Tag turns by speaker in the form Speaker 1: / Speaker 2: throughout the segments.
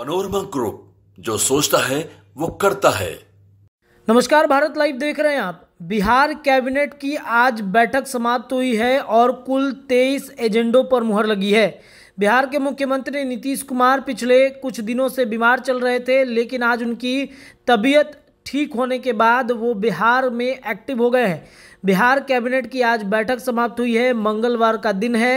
Speaker 1: panorama group जो सोचता है वो करता है नमस्कार भारत लाइव देख रहे हैं आप बिहार कैबिनेट की आज बैठक समाप्त हुई है और कुल तेईस एजेंडों पर मुहर लगी है बिहार के मुख्यमंत्री नीतीश कुमार पिछले कुछ दिनों से बीमार चल रहे थे लेकिन आज उनकी तबीयत ठीक होने के बाद वो बिहार में एक्टिव हो गए हैं बिहार कैबिनेट की आज बैठक समाप्त हुई है मंगलवार का दिन है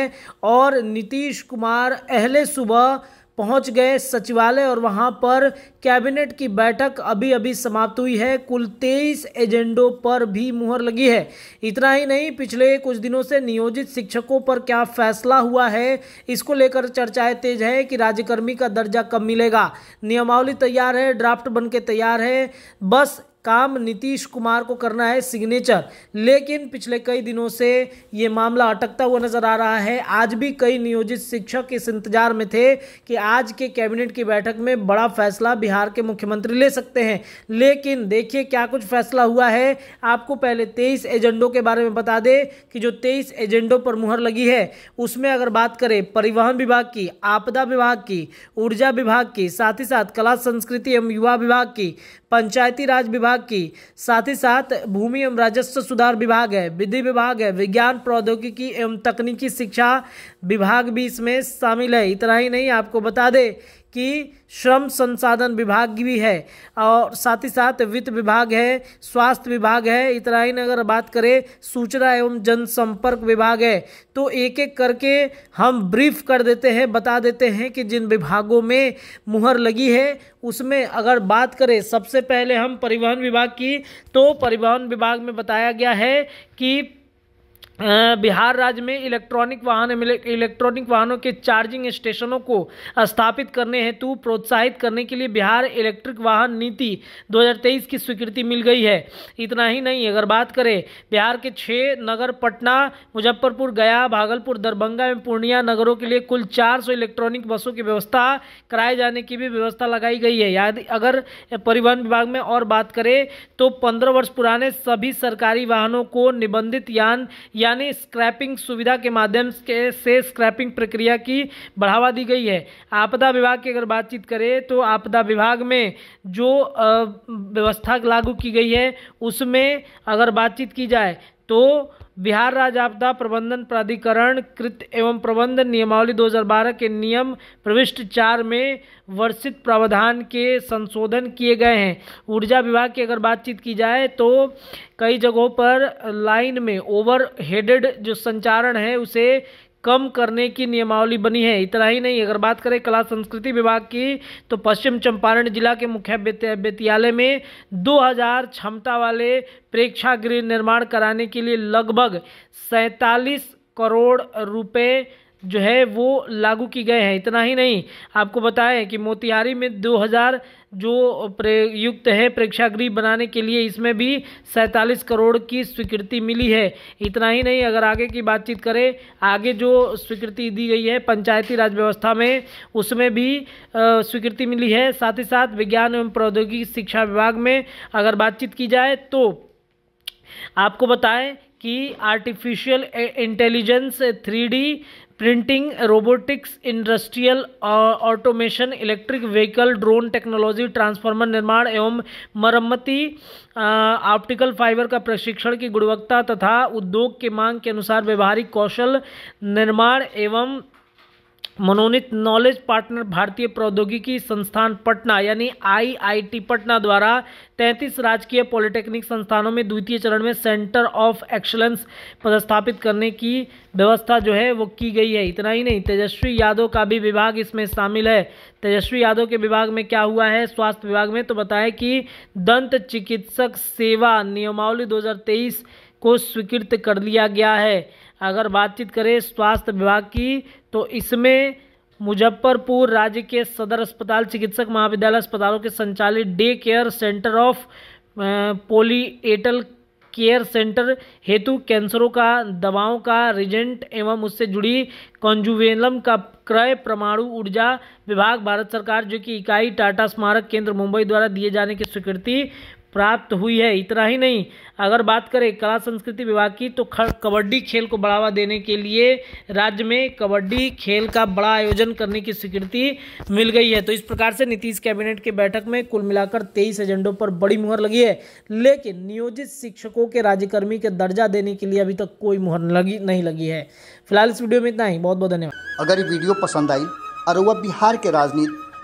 Speaker 1: और नीतीश कुमार अहले सुबह पहुंच गए सचिवालय और वहां पर कैबिनेट की बैठक अभी अभी समाप्त हुई है कुल तेईस एजेंडों पर भी मुहर लगी है इतना ही नहीं पिछले कुछ दिनों से नियोजित शिक्षकों पर क्या फैसला हुआ है इसको लेकर चर्चाएं तेज है कि राज्यकर्मी का दर्जा कब मिलेगा नियमावली तैयार है ड्राफ्ट बन के तैयार है बस काम नीतीश कुमार को करना है सिग्नेचर लेकिन पिछले कई दिनों से ये मामला अटकता हुआ नजर आ रहा है आज भी कई नियोजित शिक्षक इस इंतजार में थे कि आज के कैबिनेट की बैठक में बड़ा फैसला बिहार के मुख्यमंत्री ले सकते हैं लेकिन देखिए क्या कुछ फैसला हुआ है आपको पहले तेईस एजेंडों के बारे में बता दें कि जो तेईस एजेंडों पर मुहर लगी है उसमें अगर बात करें परिवहन विभाग की आपदा विभाग की ऊर्जा विभाग की साथ ही साथ कला संस्कृति एवं युवा विभाग की पंचायती राज विभाग विभाग की साथ ही साथ भूमि एवं राजस्व सुधार विभाग है विधि विभाग है विज्ञान प्रौद्योगिकी एवं तकनीकी शिक्षा विभाग भी इसमें शामिल है इतना ही नहीं आपको बता दें कि श्रम संसाधन विभाग भी है और साथ ही साथ वित्त विभाग है स्वास्थ्य विभाग है इतना ही अगर बात करें सूचना एवं जनसंपर्क विभाग है तो एक एक करके हम ब्रीफ कर देते हैं बता देते हैं कि जिन विभागों में मुहर लगी है उसमें अगर बात करें सबसे पहले हम परिवहन विभाग की तो परिवहन विभाग में बताया गया है कि बिहार राज्य में इलेक्ट्रॉनिक वाहन इलेक्ट्रॉनिक वाहनों के चार्जिंग स्टेशनों को स्थापित करने हेतु प्रोत्साहित करने के लिए बिहार इलेक्ट्रिक वाहन नीति 2023 की स्वीकृति मिल गई है इतना ही नहीं अगर बात करें बिहार के छः नगर पटना मुजफ्फरपुर गया भागलपुर दरभंगा एवं पूर्णिया नगरों के लिए कुल चार इलेक्ट्रॉनिक बसों की व्यवस्था कराए जाने की भी व्यवस्था लगाई गई है याद अगर परिवहन विभाग में और बात करें तो पंद्रह वर्ष पुराने सभी सरकारी वाहनों को निबंधित यान या यानी स्क्रैपिंग सुविधा के माध्यम से स्क्रैपिंग प्रक्रिया की बढ़ावा दी गई है आपदा विभाग की अगर बातचीत करें तो आपदा विभाग में जो व्यवस्था लागू की गई है उसमें अगर बातचीत की जाए तो बिहार राज्य आपदा प्रबंधन प्राधिकरण कृत एवं प्रबंधन नियमावली 2012 के नियम प्रविष्ट चार में वर्षित प्रावधान के संशोधन किए गए हैं ऊर्जा विभाग की अगर बातचीत की जाए तो कई जगहों पर लाइन में ओवर हेडेड जो संचारण है उसे कम करने की नियमावली बनी है इतना ही नहीं अगर बात करें कला संस्कृति विभाग की तो पश्चिम चंपारण जिला के मुख्य विद्यालय में 2000 क्षमता वाले प्रेक्षागृह निर्माण कराने के लिए लगभग सैंतालीस करोड़ रुपए जो है वो लागू की गए हैं इतना ही नहीं आपको बताएं कि मोतिहारी में 2000 जो प्रयुक्त हैं प्रेक्षागृह बनाने के लिए इसमें भी सैंतालीस करोड़ की स्वीकृति मिली है इतना ही नहीं अगर आगे की बातचीत करें आगे जो स्वीकृति दी गई है पंचायती राज व्यवस्था में उसमें भी स्वीकृति मिली है साथ ही साथ विज्ञान एवं प्रौद्योगिकी शिक्षा विभाग में अगर बातचीत की जाए तो आपको बताएं कि artificial intelligence three printing robotics industrial automation electric vehicle drone technology transformer निर्माण एवं मरम्मती ऑप्टिकल uh, फाइबर का प्रशिक्षण की गुणवत्ता तथा उद्योग की मांग के अनुसार व्यवहारिक कौशल निर्माण एवं मनोनीत नॉलेज पार्टनर भारतीय प्रौद्योगिकी संस्थान पटना यानी आईआईटी पटना द्वारा 33 राजकीय पॉलिटेक्निक संस्थानों में द्वितीय चरण में सेंटर ऑफ एक्सलेंस पदस्थापित करने की व्यवस्था जो है वो की गई है इतना ही नहीं तेजस्वी यादव का भी विभाग इसमें शामिल है तेजस्वी यादव के विभाग में क्या हुआ है स्वास्थ्य विभाग में तो बताएं कि दंत चिकित्सक सेवा नियमावली दो को स्वीकृत कर लिया गया है अगर बातचीत करें स्वास्थ्य विभाग की तो इसमें मुजफ्फरपुर राज्य के सदर अस्पताल चिकित्सक महाविद्यालय अस्पतालों के संचालित day care centre of palliative care centre हेतु कैंसरों का दवाओं का रिजेंट एवं उससे जुड़ी कॉन्जुवेलम का क्रय परमाणु ऊर्जा विभाग भारत सरकार जो कि इकाई टाटा स्मारक केंद्र मुंबई द्वारा दिए जाने की स्वीकृति प्राप्त हुई है इतना ही नहीं अगर बात करें कला संस्कृति विभाग की तो कबड्डी खेल को बढ़ावा देने के लिए राज्य में कबड्डी खेल का बड़ा आयोजन करने की स्वीकृति मिल गई है तो इस प्रकार से नीतीश कैबिनेट की बैठक में कुल मिलाकर तेईस एजेंडों पर बड़ी मुहर लगी है लेकिन नियोजित शिक्षकों के राज्यकर्मी के दर्जा देने के लिए अभी तक कोई मुहर लगी नहीं लगी है फिलहाल इस वीडियो में इतना ही बहुत बहुत धन्यवाद अगर ये वीडियो पसंद आई और बिहार के राजनीति